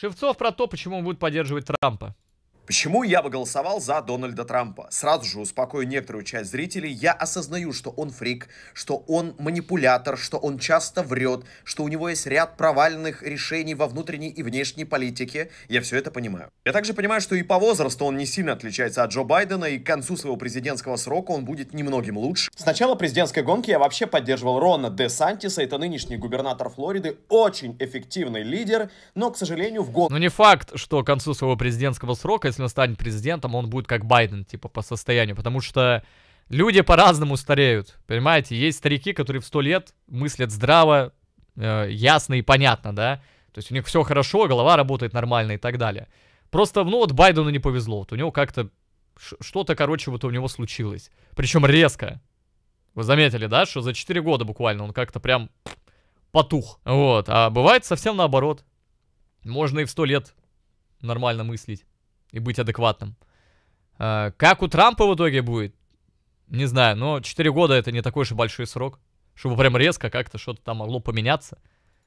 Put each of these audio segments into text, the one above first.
Шевцов про то, почему он будет поддерживать Трампа. Почему я бы голосовал за Дональда Трампа? Сразу же успокою некоторую часть зрителей. Я осознаю, что он фрик, что он манипулятор, что он часто врет, что у него есть ряд провальных решений во внутренней и внешней политике. Я все это понимаю. Я также понимаю, что и по возрасту он не сильно отличается от Джо Байдена, и к концу своего президентского срока он будет немногим лучше. С начала президентской гонки я вообще поддерживал Рона Де Сантиса. Это нынешний губернатор Флориды, очень эффективный лидер, но, к сожалению, в гонку... Ну, но не факт, что к концу своего президентского срока, если если он станет президентом, он будет как Байден, типа, по состоянию. Потому что люди по-разному стареют, понимаете? Есть старики, которые в 100 лет мыслят здраво, э, ясно и понятно, да? То есть у них все хорошо, голова работает нормально и так далее. Просто, ну вот Байдену не повезло, вот у него как-то что-то, короче, вот у него случилось. Причем резко. Вы заметили, да, что за 4 года буквально он как-то прям потух. Вот, а бывает совсем наоборот. Можно и в 100 лет нормально мыслить и быть адекватным. А, как у Трампа в итоге будет, не знаю, но 4 года это не такой же большой срок, чтобы прям резко как-то что-то там могло поменяться.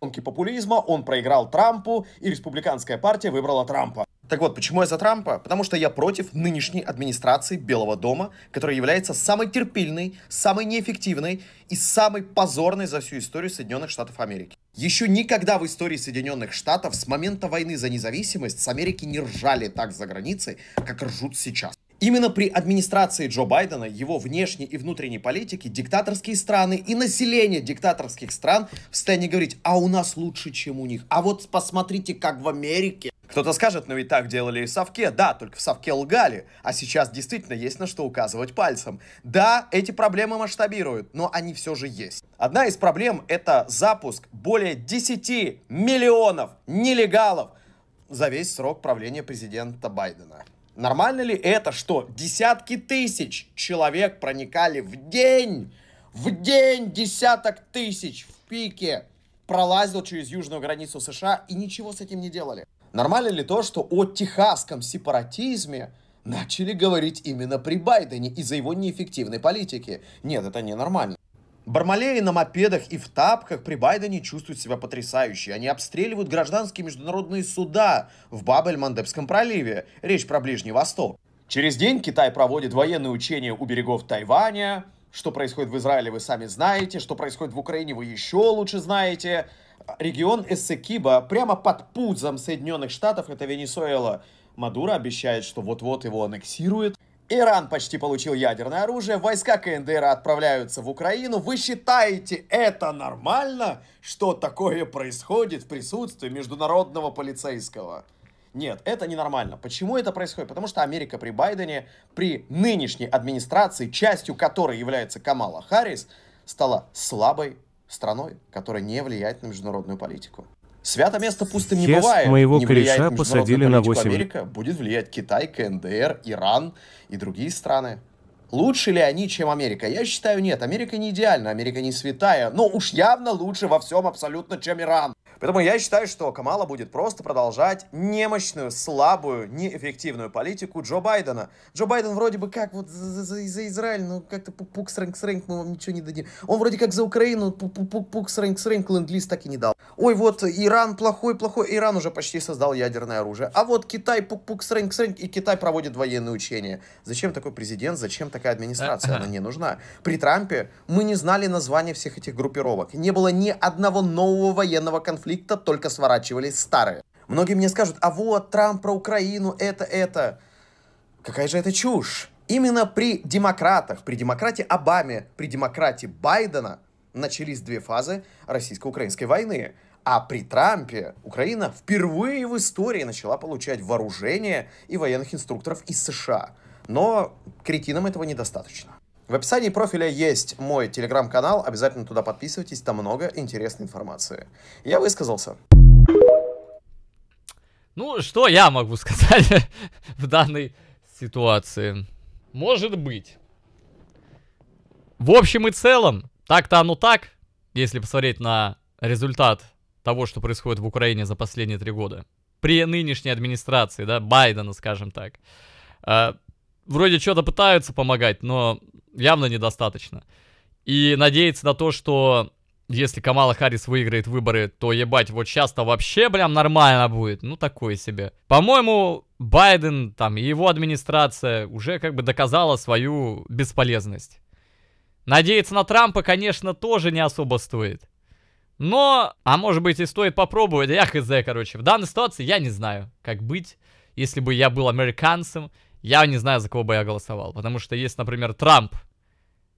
Гонки популизма, он проиграл Трампу, и республиканская партия выбрала Трампа. Так вот, почему я за Трампа? Потому что я против нынешней администрации Белого дома, которая является самой терпильной, самой неэффективной и самой позорной за всю историю Соединенных Штатов Америки. Еще никогда в истории Соединенных Штатов с момента войны за независимость с Америки не ржали так за границей, как ржут сейчас. Именно при администрации Джо Байдена, его внешней и внутренней политике, диктаторские страны и население диктаторских стран в состоянии говорить, а у нас лучше, чем у них. А вот посмотрите, как в Америке. Кто-то скажет, но «Ну ведь так делали и в совке. Да, только в совке лгали, а сейчас действительно есть на что указывать пальцем. Да, эти проблемы масштабируют, но они все же есть. Одна из проблем — это запуск более 10 миллионов нелегалов за весь срок правления президента Байдена. Нормально ли это, что десятки тысяч человек проникали в день, в день десяток тысяч в пике пролазил через южную границу США и ничего с этим не делали? Нормально ли то, что о техасском сепаратизме начали говорить именно при Байдене из-за его неэффективной политики? Нет, это не нормально. Бармалеи на мопедах и в тапках при Байдене чувствуют себя потрясающе. Они обстреливают гражданские международные суда в Бабель-Мандебском проливе. Речь про Ближний Восток. Через день Китай проводит военные учения у берегов Тайваня. Что происходит в Израиле, вы сами знаете. Что происходит в Украине, вы еще лучше знаете. Регион Эссекиба прямо под пузом Соединенных Штатов, это Венесуэла. Мадуро обещает, что вот-вот его аннексирует. Иран почти получил ядерное оружие, войска КНДР отправляются в Украину. Вы считаете это нормально, что такое происходит в присутствии международного полицейского? Нет, это ненормально. Почему это происходит? Потому что Америка при Байдене, при нынешней администрации, частью которой является Камала Харрис, стала слабой страной, которая не влияет на международную политику. Свято место пустым не yes, бывает. моего не кореша на посадили на 8 Америка будет влиять Китай, КНДР, Иран и другие страны. Лучше ли они, чем Америка? Я считаю, нет. Америка не идеальна, Америка не святая. Но уж явно лучше во всем абсолютно, чем Иран. Поэтому я считаю, что Камала будет просто продолжать немощную, слабую, неэффективную политику Джо Байдена. Джо Байден вроде бы как вот за, за, за Израиль, ну как-то пук срэнк срэнк мы вам ничего не дадим. Он вроде как за Украину пук срэнк срэнк ленд-лист так и не дал. Ой, вот Иран плохой, плохой. Иран уже почти создал ядерное оружие. А вот Китай пук-пук срэнк срэнк и Китай проводит военные учения. Зачем такой президент, зачем такая администрация? Она не нужна. При Трампе мы не знали названия всех этих группировок. Не было ни одного нового военного конфликта конфликта, только сворачивались старые. Многие мне скажут, а вот Трамп про Украину, это, это. Какая же это чушь? Именно при демократах, при демократии Обаме, при демократии Байдена начались две фазы российско-украинской войны. А при Трампе Украина впервые в истории начала получать вооружение и военных инструкторов из США. Но кретинам этого недостаточно. В описании профиля есть мой телеграм-канал, обязательно туда подписывайтесь, там много интересной информации. Я высказался. Ну, что я могу сказать в данной ситуации? Может быть. В общем и целом, так-то оно так, если посмотреть на результат того, что происходит в Украине за последние три года. При нынешней администрации, да, Байдена, скажем так. Э, вроде что-то пытаются помогать, но явно недостаточно. И надеяться на то, что если Камала Харрис выиграет выборы, то ебать, вот сейчас-то вообще прям нормально будет. Ну, такое себе. По-моему, Байден там и его администрация уже как бы доказала свою бесполезность. Надеяться на Трампа, конечно, тоже не особо стоит. Но, а может быть и стоит попробовать, я хз, короче. В данной ситуации я не знаю, как быть, если бы я был американцем, я не знаю, за кого бы я голосовал. Потому что есть, например, Трамп,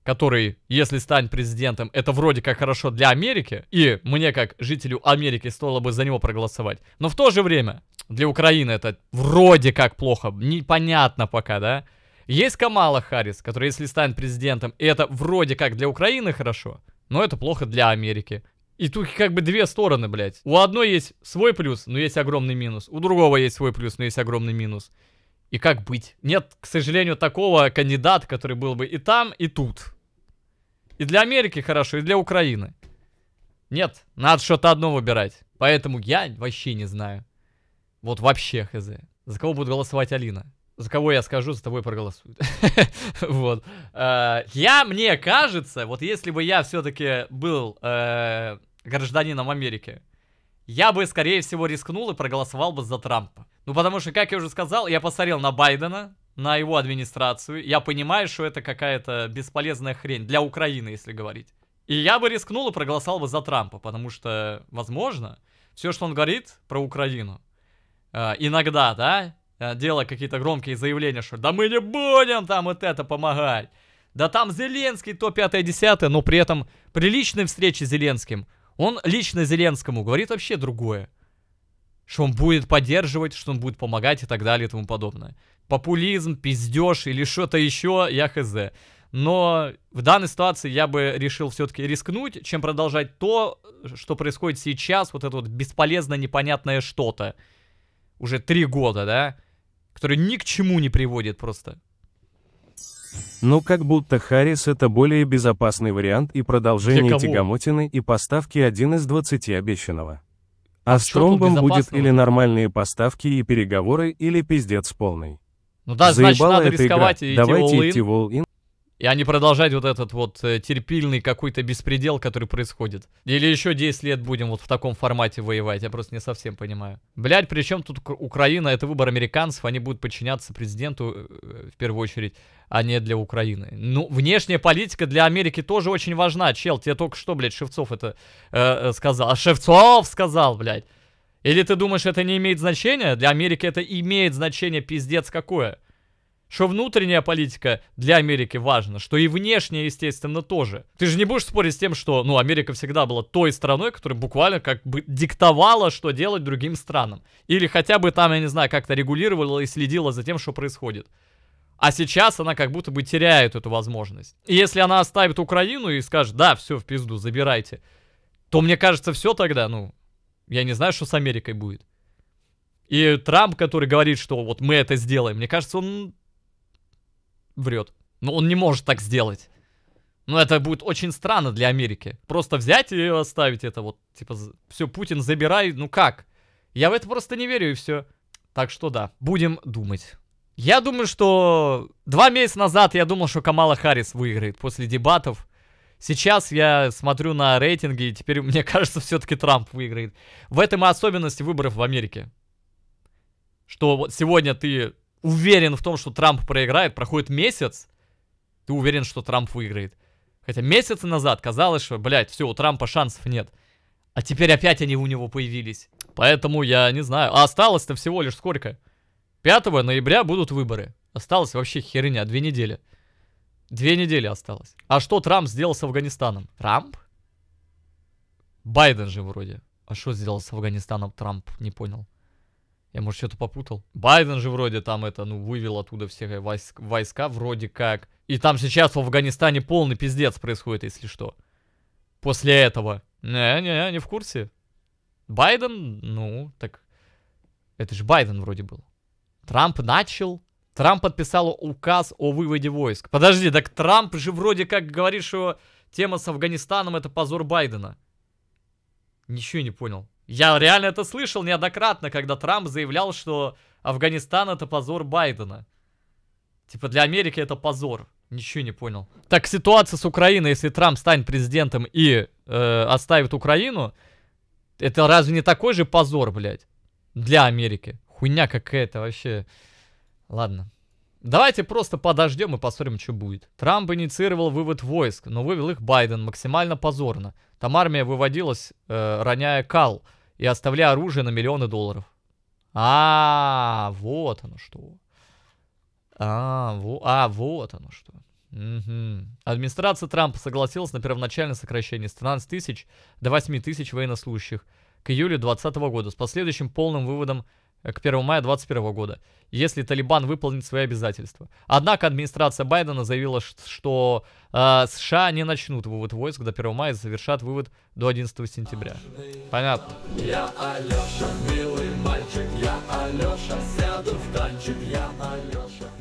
который, если станет президентом, это вроде как хорошо для Америки, и мне, как жителю Америки, стоило бы за него проголосовать. Но в то же время для Украины это вроде как плохо, непонятно пока, да? Есть Камала Харрис, которая, если станет президентом, и это вроде как для Украины хорошо, но это плохо для Америки. И тут как бы две стороны, блядь. У одной есть свой плюс, но есть огромный минус. У другого есть свой плюс, но есть огромный минус. И как быть? Нет, к сожалению, такого кандидата, который был бы и там, и тут. И для Америки хорошо, и для Украины. Нет, надо что-то одно выбирать. Поэтому я вообще не знаю. Вот вообще хз. За кого будет голосовать Алина? За кого я скажу, за тобой проголосуют. Вот. Э, я, мне кажется, вот если бы я все-таки был э, гражданином Америки, я бы, скорее всего, рискнул и проголосовал бы за Трампа. Ну, потому что, как я уже сказал, я посмотрел на Байдена, на его администрацию. Я понимаю, что это какая-то бесполезная хрень для Украины, если говорить. И я бы рискнул и проголосовал бы за Трампа, потому что, возможно, все, что он говорит про Украину, э, иногда, да, э, делая какие-то громкие заявления, что да мы не будем там вот это помогать. Да там Зеленский то 5-10, но при этом при личной встрече с Зеленским он лично Зеленскому говорит вообще другое. Что он будет поддерживать, что он будет помогать и так далее и тому подобное. Популизм, пиздеж или что-то еще, я хз. Но в данной ситуации я бы решил все-таки рискнуть, чем продолжать то, что происходит сейчас, вот это вот бесполезно непонятное что-то. Уже три года, да? Которое ни к чему не приводит просто. Ну, как будто Харрис это более безопасный вариант и продолжение тягомотины и поставки один из 20 обещанного. А, а с Тромбом будет или нормальные поставки и переговоры, или пиздец полный. Ну да, Заебала значит, надо рисковать игра. и идти Давайте all идти в all и они продолжать вот этот вот э, терпильный какой-то беспредел, который происходит. Или еще 10 лет будем вот в таком формате воевать, я просто не совсем понимаю. Блять, при чем тут Украина? Это выбор американцев, они будут подчиняться президенту э, э, в первую очередь, а не для Украины. Ну, внешняя политика для Америки тоже очень важна, чел. Тебе только что, блядь, Шевцов это э, сказал. А Шевцов сказал, блядь. Или ты думаешь, это не имеет значения? Для Америки это имеет значение, пиздец какое что внутренняя политика для Америки важна, что и внешняя, естественно, тоже. Ты же не будешь спорить с тем, что, ну, Америка всегда была той страной, которая буквально как бы диктовала, что делать другим странам. Или хотя бы там, я не знаю, как-то регулировала и следила за тем, что происходит. А сейчас она как будто бы теряет эту возможность. И если она оставит Украину и скажет, да, все, в пизду, забирайте, то мне кажется, все тогда, ну, я не знаю, что с Америкой будет. И Трамп, который говорит, что вот мы это сделаем, мне кажется, он врет. Но он не может так сделать. Но ну, это будет очень странно для Америки. Просто взять и оставить это вот, типа, все, Путин, забирай, ну как? Я в это просто не верю, и все. Так что да, будем думать. Я думаю, что два месяца назад я думал, что Камала Харрис выиграет после дебатов. Сейчас я смотрю на рейтинги, и теперь мне кажется, все-таки Трамп выиграет. В этом и особенности выборов в Америке. Что вот сегодня ты уверен в том, что Трамп проиграет, проходит месяц, ты уверен, что Трамп выиграет. Хотя месяц назад казалось, что, блядь, все, у Трампа шансов нет. А теперь опять они у него появились. Поэтому я не знаю. А осталось-то всего лишь сколько? 5 ноября будут выборы. Осталось вообще херня, две недели. Две недели осталось. А что Трамп сделал с Афганистаном? Трамп? Байден же вроде. А что сделал с Афганистаном Трамп? Не понял. Я, может, что-то попутал. Байден же вроде там это, ну, вывел оттуда все войск, войска вроде как. И там сейчас в Афганистане полный пиздец происходит, если что. После этого. Не-не, не в курсе. Байден, ну, так... Это же Байден вроде был. Трамп начал. Трамп подписал указ о выводе войск. Подожди, так Трамп же вроде как говорит, что тема с Афганистаном это позор Байдена. Ничего не понял. Я реально это слышал неоднократно, когда Трамп заявлял, что Афганистан это позор Байдена. Типа для Америки это позор. Ничего не понял. Так ситуация с Украиной, если Трамп станет президентом и э, оставит Украину, это разве не такой же позор, блядь? Для Америки. Хуйня какая-то вообще. Ладно. Давайте просто подождем и посмотрим, что будет. Трамп инициировал вывод войск, но вывел их Байден максимально позорно. Там армия выводилась, э, роняя кал и оставляя оружие на миллионы долларов. А, вот оно что. А, во, а, вот оно что. Угу. Администрация Трампа согласилась на первоначальное сокращение с 13 тысяч до 8 тысяч военнослужащих к июлю 2020 года с последующим полным выводом к 1 мая 2021 года, если Талибан выполнит свои обязательства. Однако администрация Байдена заявила, что э, США не начнут вывод войск до 1 мая и завершат вывод до 11 сентября. Понятно. Я Алеша, милый мальчик, я Алеша, сяду в танчик, я Алеша.